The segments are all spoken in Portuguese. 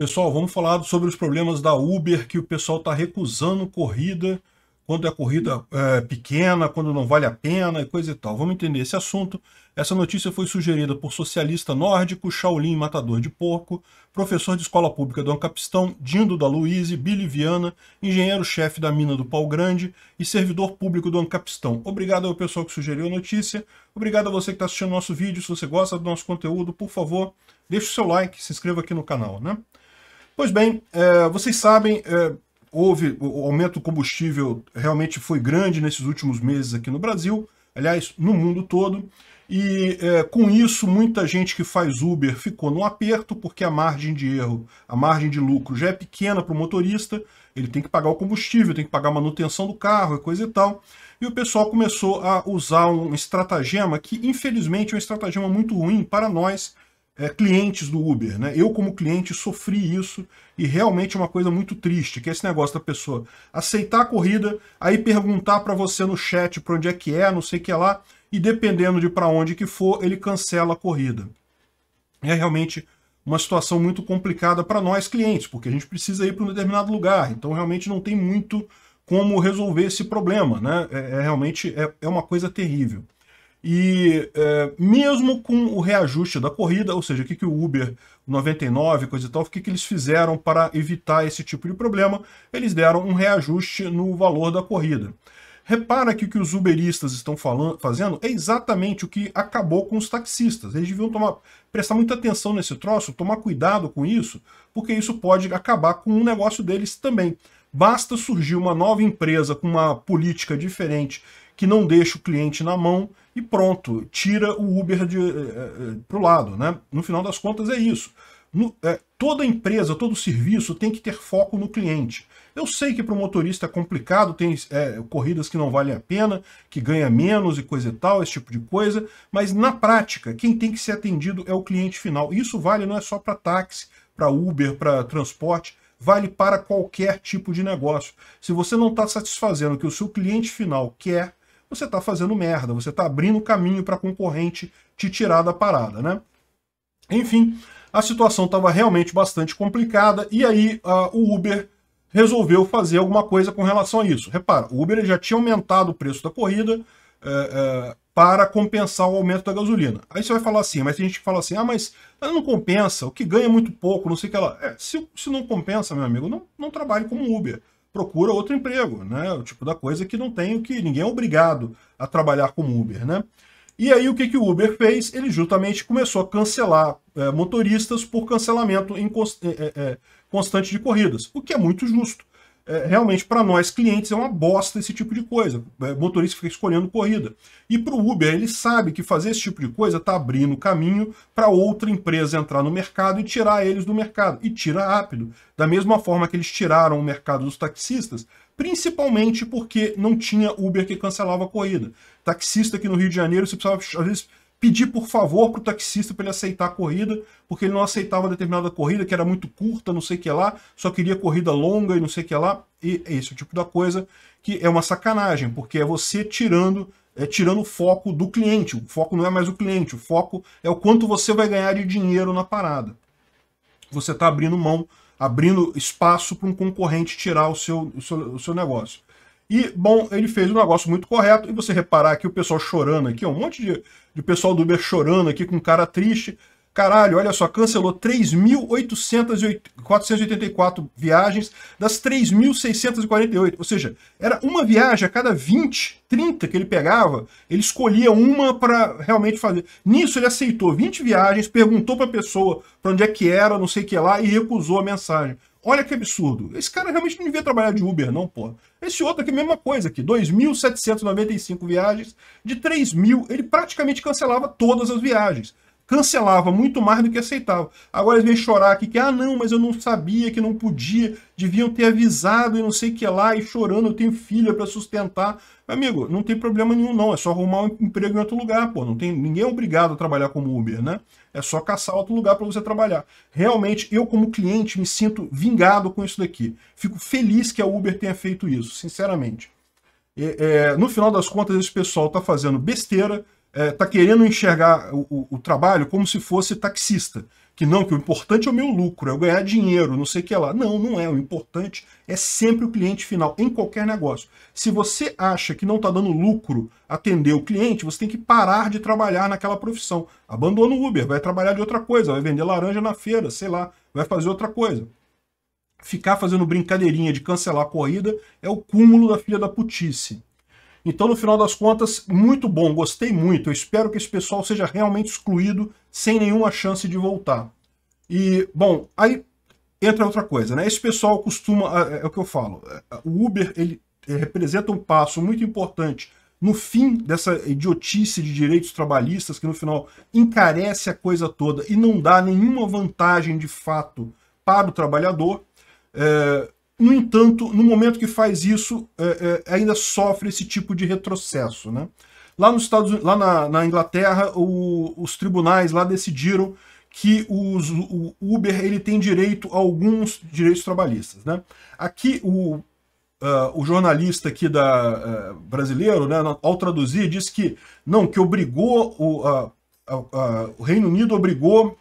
Pessoal, vamos falar sobre os problemas da Uber que o pessoal está recusando corrida quando é corrida é, pequena, quando não vale a pena e coisa e tal. Vamos entender esse assunto. Essa notícia foi sugerida por socialista nórdico, Shaolin Matador de Porco, professor de escola pública do Ancapistão, Dindo da Luiz, Billy Viana, engenheiro-chefe da mina do Pau Grande e servidor público do Ancapistão. Obrigado ao pessoal que sugeriu a notícia. Obrigado a você que está assistindo nosso vídeo. Se você gosta do nosso conteúdo, por favor, deixe o seu like, se inscreva aqui no canal, né? Pois bem, é, vocês sabem, é, houve o aumento do combustível realmente foi grande nesses últimos meses aqui no Brasil, aliás, no mundo todo. E é, com isso, muita gente que faz Uber ficou no aperto, porque a margem de erro, a margem de lucro já é pequena para o motorista, ele tem que pagar o combustível, tem que pagar a manutenção do carro, e é coisa e tal. E o pessoal começou a usar um estratagema que, infelizmente, é um estratagema muito ruim para nós é, clientes do Uber. Né? Eu, como cliente, sofri isso e realmente é uma coisa muito triste, que é esse negócio da pessoa aceitar a corrida, aí perguntar para você no chat para onde é que é, não sei o que é lá, e dependendo de para onde que for, ele cancela a corrida. É realmente uma situação muito complicada para nós clientes, porque a gente precisa ir para um determinado lugar, então realmente não tem muito como resolver esse problema, né? É, é realmente é, é uma coisa terrível. E é, mesmo com o reajuste da corrida, ou seja, o que, que o Uber 99, coisa e tal, o que, que eles fizeram para evitar esse tipo de problema? Eles deram um reajuste no valor da corrida. Repara que o que os uberistas estão falando, fazendo é exatamente o que acabou com os taxistas. Eles deviam tomar, prestar muita atenção nesse troço, tomar cuidado com isso, porque isso pode acabar com o negócio deles também. Basta surgir uma nova empresa com uma política diferente que não deixa o cliente na mão e pronto, tira o Uber de, eh, eh, eh, para o lado. Né? No final das contas é isso. No, é, toda empresa, todo serviço tem que ter foco no cliente. Eu sei que para o motorista é complicado, tem é, corridas que não valem a pena, que ganha menos e coisa e tal, esse tipo de coisa, mas na prática, quem tem que ser atendido é o cliente final. Isso vale não é só para táxi, para Uber, para transporte, vale para qualquer tipo de negócio. Se você não está satisfazendo o que o seu cliente final quer, você está fazendo merda, você está abrindo caminho para a concorrente te tirar da parada, né? Enfim, a situação estava realmente bastante complicada e aí ah, o Uber resolveu fazer alguma coisa com relação a isso. Repara, o Uber já tinha aumentado o preço da corrida eh, eh, para compensar o aumento da gasolina. Aí você vai falar assim, mas tem gente que fala assim, ah, mas não compensa, o que ganha é muito pouco, não sei o que lá. É, se, se não compensa, meu amigo, não, não trabalhe como Uber procura outro emprego, né? O tipo da coisa que não tem, que ninguém é obrigado a trabalhar como Uber, né? E aí o que, que o Uber fez? Ele justamente começou a cancelar é, motoristas por cancelamento em, é, é, constante de corridas, o que é muito justo é, realmente para nós clientes é uma bosta esse tipo de coisa. É, motorista fica escolhendo corrida. E para o Uber, ele sabe que fazer esse tipo de coisa está abrindo caminho para outra empresa entrar no mercado e tirar eles do mercado. E tira rápido. Da mesma forma que eles tiraram o mercado dos taxistas, principalmente porque não tinha Uber que cancelava a corrida. Taxista aqui no Rio de Janeiro, você precisava, às vezes, pedir por favor para o taxista para ele aceitar a corrida, porque ele não aceitava determinada corrida, que era muito curta, não sei o que lá, só queria corrida longa e não sei o que lá. E é esse tipo da coisa que é uma sacanagem, porque é você tirando é tirando o foco do cliente. O foco não é mais o cliente, o foco é o quanto você vai ganhar de dinheiro na parada. Você está abrindo mão, abrindo espaço para um concorrente tirar o seu, o seu, o seu negócio. E, bom, ele fez um negócio muito correto, e você reparar aqui o pessoal chorando aqui, ó, um monte de, de pessoal do Uber chorando aqui com cara triste. Caralho, olha só, cancelou 3.484 viagens das 3.648. Ou seja, era uma viagem a cada 20, 30 que ele pegava, ele escolhia uma para realmente fazer. Nisso ele aceitou 20 viagens, perguntou para a pessoa para onde é que era, não sei o que lá, e recusou a mensagem. Olha que absurdo. Esse cara realmente não devia trabalhar de Uber, não, pô. Esse outro aqui, mesma coisa aqui. 2.795 viagens. De 3.000, ele praticamente cancelava todas as viagens. Cancelava muito mais do que aceitava. Agora eles vêm chorar aqui que, ah, não, mas eu não sabia que não podia. Deviam ter avisado e não sei o que lá. E chorando, eu tenho filha para sustentar. Amigo, não tem problema nenhum, não. É só arrumar um emprego em outro lugar, pô. Não tem, ninguém é obrigado a trabalhar como Uber, né? É só caçar outro lugar para você trabalhar. Realmente, eu como cliente me sinto vingado com isso daqui. Fico feliz que a Uber tenha feito isso, sinceramente. É, é, no final das contas, esse pessoal está fazendo besteira, está é, tá querendo enxergar o, o, o, trabalho como se fosse taxista que não, que o importante é o meu lucro, é eu ganhar dinheiro, não sei o que lá. Não, não é. O importante é sempre o cliente final, em qualquer negócio. Se você acha que não está dando lucro atender o cliente, você tem que parar de trabalhar naquela profissão. Abandona o Uber, vai trabalhar de outra coisa, vai vender laranja na feira, sei lá, vai fazer outra coisa. Ficar fazendo brincadeirinha de cancelar a corrida é o cúmulo da filha da putice. Então, no final das contas, muito bom, gostei muito. Eu espero que esse pessoal seja realmente excluído sem nenhuma chance de voltar. E, bom, aí entra outra coisa, né? Esse pessoal costuma, é, é, é o que eu falo, é, o Uber, ele, ele representa um passo muito importante no fim dessa idiotice de direitos trabalhistas que no final encarece a coisa toda e não dá nenhuma vantagem de fato para o trabalhador, é, no entanto, no momento que faz isso, é, é, ainda sofre esse tipo de retrocesso. Né? Lá, nos Estados, lá na, na Inglaterra, o, os tribunais lá decidiram que os, o Uber ele tem direito a alguns direitos trabalhistas. Né? Aqui, o Uh, o jornalista aqui da, uh, brasileiro, né, ao traduzir, diz que não, que obrigou, o, uh, o Reino Unido obrigou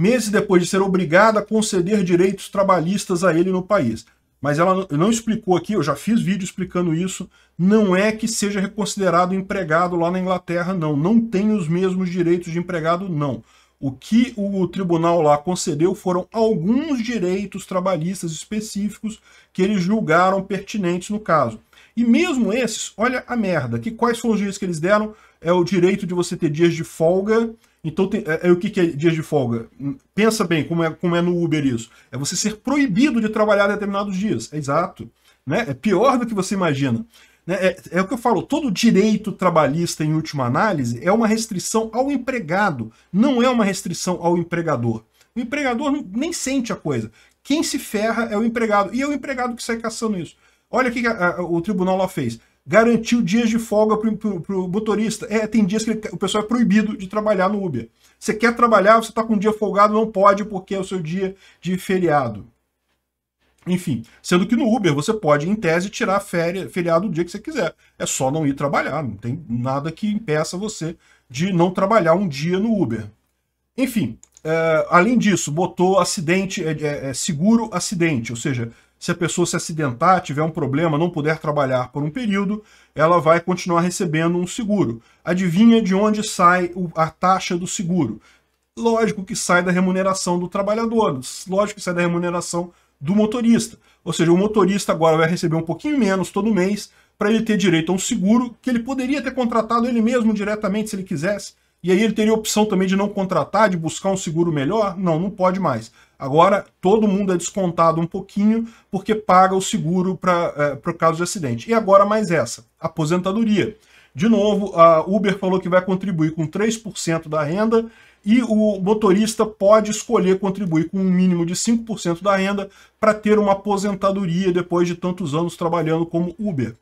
meses depois de ser obrigada a conceder direitos trabalhistas a ele no país. Mas ela não explicou aqui, eu já fiz vídeo explicando isso, não é que seja reconsiderado empregado lá na Inglaterra, não. Não tem os mesmos direitos de empregado, não. O que o tribunal lá concedeu foram alguns direitos trabalhistas específicos que eles julgaram pertinentes no caso. E mesmo esses, olha a merda, que quais foram os direitos que eles deram? É o direito de você ter dias de folga, então, tem, é, é, o que, que é dias de folga? Hum, pensa bem como é, como é no Uber isso. É você ser proibido de trabalhar determinados dias. É exato. Né? É pior do que você imagina. Né? É, é o que eu falo, todo direito trabalhista, em última análise, é uma restrição ao empregado, não é uma restrição ao empregador. O empregador nem sente a coisa. Quem se ferra é o empregado. E é o empregado que sai caçando isso. Olha o que, a, a, o tribunal lá fez. Garantiu dias de folga para o motorista. É, tem dias que ele, o pessoal é proibido de trabalhar no Uber. Você quer trabalhar, você está com um dia folgado, não pode porque é o seu dia de feriado. Enfim, sendo que no Uber você pode, em tese, tirar férias, feriado o dia que você quiser. É só não ir trabalhar, não tem nada que impeça você de não trabalhar um dia no Uber. Enfim, é, além disso, botou acidente, é, é, é seguro acidente, ou seja, se a pessoa se acidentar, tiver um problema, não puder trabalhar por um período, ela vai continuar recebendo um seguro. Adivinha de onde sai a taxa do seguro? Lógico que sai da remuneração do trabalhador, lógico que sai da remuneração do motorista. Ou seja, o motorista agora vai receber um pouquinho menos todo mês para ele ter direito a um seguro que ele poderia ter contratado ele mesmo diretamente se ele quisesse, e aí ele teria a opção também de não contratar, de buscar um seguro melhor? Não, não pode mais. Agora todo mundo é descontado um pouquinho porque paga o seguro para é, o caso de acidente. E agora mais essa, aposentadoria. De novo, a Uber falou que vai contribuir com 3% da renda e o motorista pode escolher contribuir com um mínimo de 5% da renda para ter uma aposentadoria depois de tantos anos trabalhando como Uber.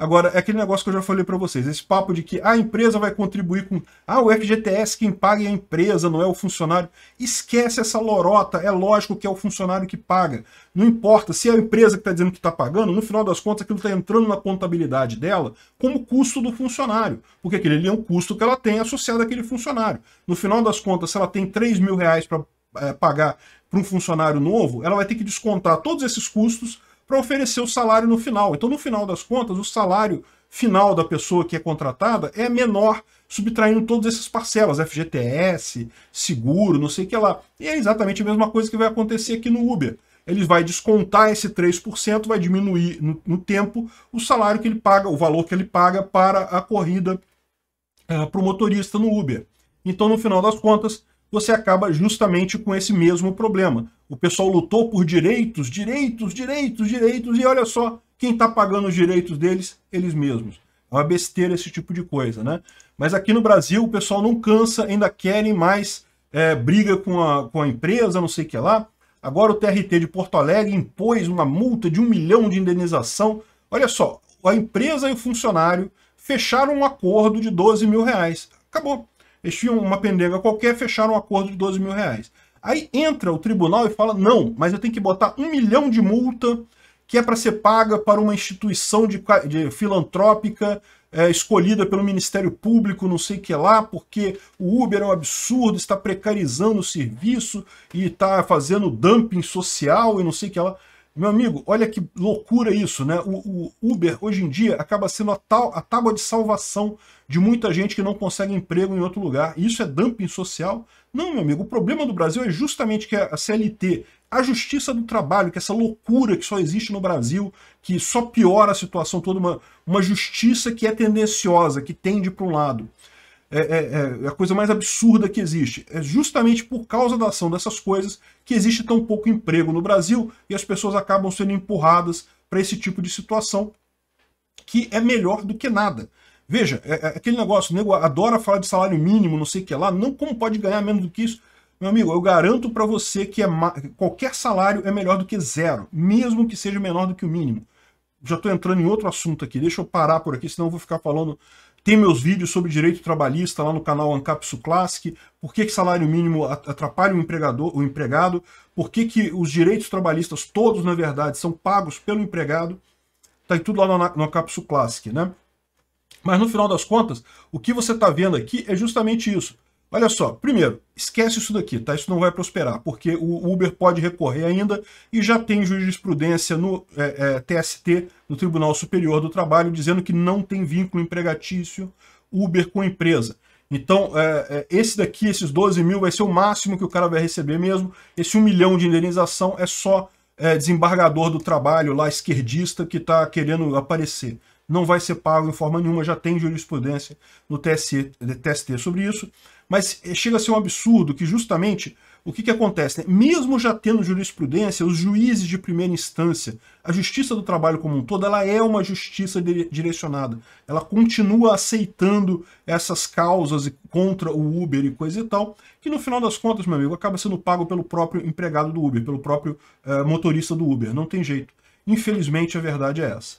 Agora, é aquele negócio que eu já falei para vocês, esse papo de que a empresa vai contribuir com... Ah, o FGTS quem paga é a empresa, não é o funcionário. Esquece essa lorota, é lógico que é o funcionário que paga. Não importa se é a empresa que está dizendo que está pagando, no final das contas aquilo está entrando na contabilidade dela como custo do funcionário, porque aquele ali é um custo que ela tem associado àquele funcionário. No final das contas, se ela tem 3 mil reais para é, eh, pagar para um funcionário novo, ela vai ter que descontar todos esses custos para oferecer o salário no final. Então, no final das contas, o salário final da pessoa que é contratada é menor, subtraindo todas essas parcelas, FGTS, seguro, não sei o que lá. E é exatamente a mesma coisa que vai acontecer aqui no Uber. Ele vai descontar esse 3%, vai diminuir no, no tempo o salário que ele paga, o valor que ele paga para a corrida uh, ah, para o motorista no Uber. Então, no final das contas, você acaba justamente com esse mesmo problema. O pessoal lutou por direitos, direitos, direitos, direitos, e olha só quem está pagando os direitos deles, eles mesmos. É uma besteira esse tipo de coisa, né? Mas aqui no Brasil o pessoal não cansa, ainda querem mais é, briga com a, com a empresa, não sei o que lá. Agora o TRT de Porto Alegre impôs uma multa de um milhão de indenização. Olha só, a empresa e o funcionário fecharam um acordo de 12 mil reais. Acabou. Eles tinham uma pendenga qualquer, fecharam um acordo de 12 mil reais. Aí entra o tribunal e fala, não, mas eu tenho que botar um milhão de multa que é para ser paga para uma instituição de, de filantrópica é, escolhida pelo Ministério Público, não sei o que lá, porque o Uber é um absurdo, está precarizando o serviço e está fazendo dumping social e não sei o que lá. Meu amigo, olha que loucura isso, né? O, o Uber, hoje em dia, acaba sendo a, tal, a tábua de salvação de muita gente que não consegue emprego em outro lugar. Isso é dumping social? Não, meu amigo, o problema do Brasil é justamente que a CLT, a justiça do trabalho, que é essa loucura que só existe no Brasil, que só piora a situação toda, uma, uma justiça que é tendenciosa, que tende para um lado. É, é, é, é, a coisa mais absurda que existe. É justamente por causa da ação dessas coisas que existe tão pouco emprego no Brasil e as pessoas acabam sendo empurradas para esse tipo de situação que é melhor do que nada. Veja, é, é aquele negócio, o nego adora falar de salário mínimo, não sei o que lá, não como pode ganhar menos do que isso. Meu amigo, eu garanto para você que é qualquer salário é melhor do que zero, mesmo que seja menor do que o mínimo. Já estou entrando em outro assunto aqui, deixa eu parar por aqui, senão eu vou ficar falando tem meus vídeos sobre direito trabalhista lá no canal Ancapsu Classic, por que, que salário mínimo atrapalha o, empregador, o empregado, por que, que os direitos trabalhistas todos, na verdade, são pagos pelo empregado. Tá aí tudo lá no, no Ancapsu Classic, né? Mas no final das contas, o que você está vendo aqui é justamente isso. Olha só, primeiro, esquece isso daqui, tá? Isso não vai prosperar, porque o Uber pode recorrer ainda e já tem jurisprudência no é, é, TST, no Tribunal Superior do Trabalho, dizendo que não tem vínculo empregatício Uber com a empresa. Então, é, é esse daqui, esses 12 mil, vai ser o máximo que o cara vai receber mesmo. Esse 1 milhão de indenização é só é, desembargador do trabalho lá, esquerdista, que está querendo aparecer não vai ser pago em forma nenhuma, já tem jurisprudência no TSE, TST sobre isso, mas eh, chega a ser um absurdo que justamente o que, que acontece? Né? Mesmo já tendo jurisprudência, os juízes de primeira instância, a justiça do trabalho como um todo, ela é uma justiça direcionada. Ela continua aceitando essas causas contra o Uber e coisa e tal, que no final das contas, meu amigo, acaba sendo pago pelo próprio empregado do Uber, pelo próprio eh, motorista do Uber. Não tem jeito. Infelizmente, a verdade é essa.